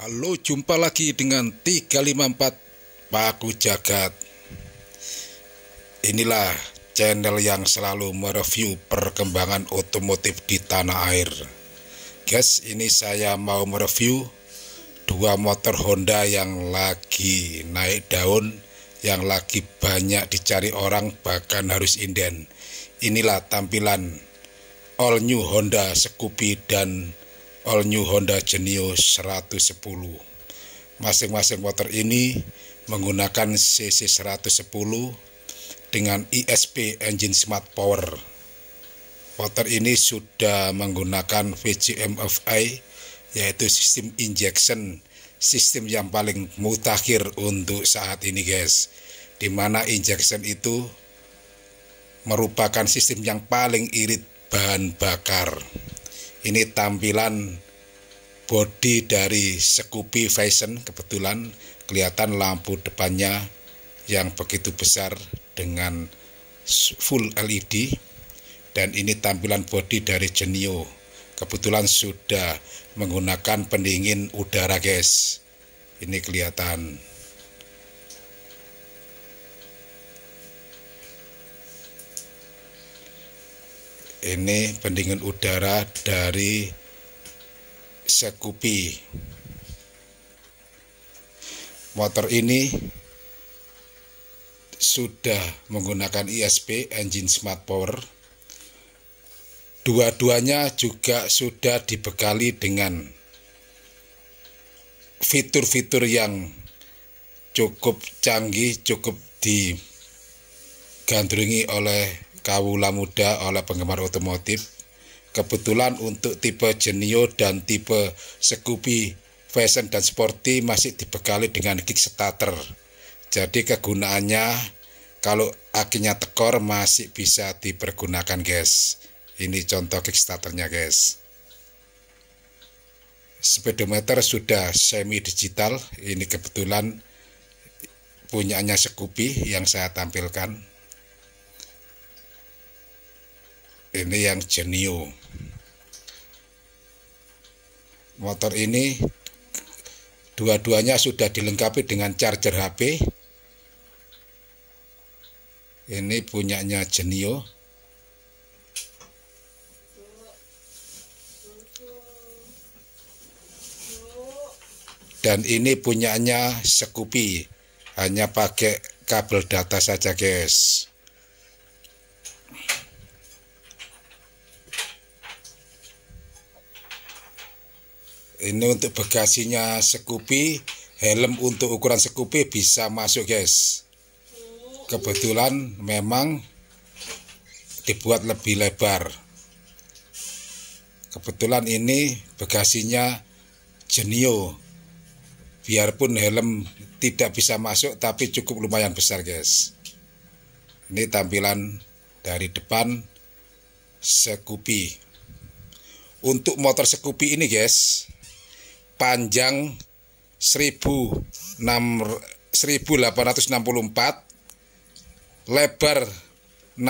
Halo, jumpa lagi dengan 354 Paku Jagat. Inilah channel yang selalu mereview perkembangan otomotif di tanah air. Guys, ini saya mau mereview dua motor Honda yang lagi naik daun, yang lagi banyak dicari orang bahkan harus inden. Inilah tampilan all new Honda Scoopy dan all new Honda Genio 110. Masing-masing motor ini menggunakan CC 110 dengan ISP engine smart power. Motor ini sudah menggunakan VGMFI yaitu sistem injection, sistem yang paling mutakhir untuk saat ini guys. Di mana injection itu merupakan sistem yang paling irit bahan bakar ini tampilan body dari Scoopy Fashion kebetulan kelihatan lampu depannya yang begitu besar dengan full LED dan ini tampilan body dari Genio kebetulan sudah menggunakan pendingin udara guys ini kelihatan ini pendingin udara dari Sekupi motor ini sudah menggunakan ISP engine smart power dua-duanya juga sudah dibekali dengan fitur-fitur yang cukup canggih cukup digandrungi oleh Kawula Muda oleh penggemar otomotif. Kebetulan untuk tipe Genio dan tipe Scoopy Fashion dan Sporty masih dibekali dengan kickstarter. Jadi kegunaannya kalau akinya tekor masih bisa dipergunakan guys. Ini contoh kick starternya guys speedometer sudah semi digital ini kebetulan punyanya Scoopy yang saya tampilkan ini yang Genio motor ini dua-duanya sudah dilengkapi dengan charger HP ini punyanya Genio dan ini punyanya Scoopy hanya pakai kabel data saja guys ini untuk bagasinya Scoopy helm untuk ukuran Scoopy bisa masuk guys kebetulan memang dibuat lebih lebar kebetulan ini bagasinya Genio biarpun helm tidak bisa masuk tapi cukup lumayan besar guys ini tampilan dari depan Scoopy untuk motor Scoopy ini guys panjang 1864 lebar 683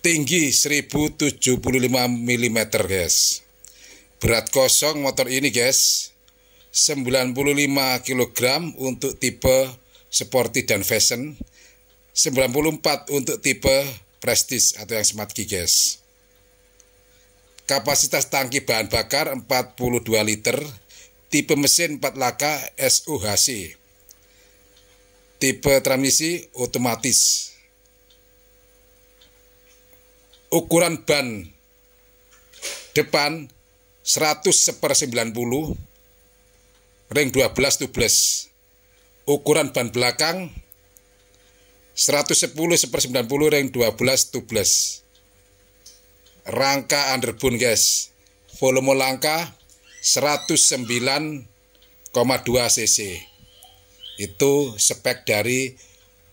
tinggi 1075 mm guys berat kosong motor ini guys 95 kg untuk tipe sporty dan fashion 94 untuk tipe prestige atau yang smart key guys Kapasitas tangki bahan bakar 42 liter, tipe mesin 4 laka SUHC. Tipe transmisi otomatis. Ukuran ban depan 100 seper 90, ring 12 tubles. Ukuran ban belakang 110 seper 90, ring 12 tubles rangka underbone guys volume langka 109,2 cc itu spek dari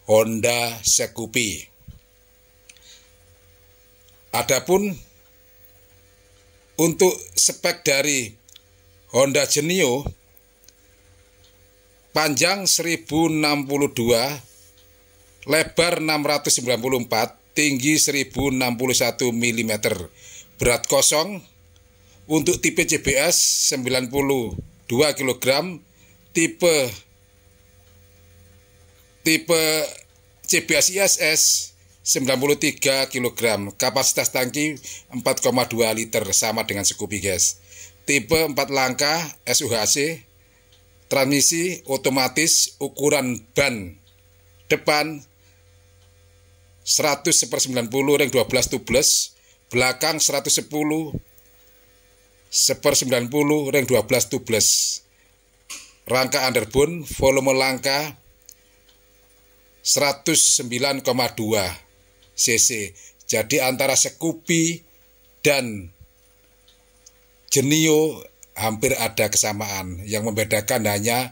Honda Sekupi Adapun untuk spek dari Honda Genio panjang 1062 lebar 694 tinggi 1061 mm, berat kosong untuk tipe CBS 92 kg, tipe tipe CBS ISS 93 kg, kapasitas tangki 4,2 liter sama dengan Scoopy Gas. Tipe 4 langkah SUHC transmisi otomatis ukuran ban depan 100 per 90 ring 12 tubles belakang 110 seper 90 ring 12 tubles rangka underbone volume langka 109,2 cc jadi antara sekupi dan Genio hampir ada kesamaan yang membedakan hanya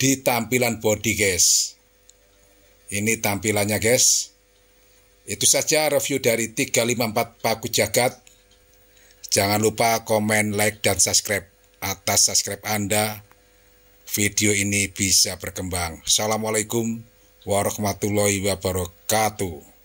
di tampilan body guys ini tampilannya guys itu saja review dari 354 Paku Jagat. Jangan lupa komen, like, dan subscribe. Atas subscribe Anda, video ini bisa berkembang. Assalamualaikum warahmatullahi wabarakatuh.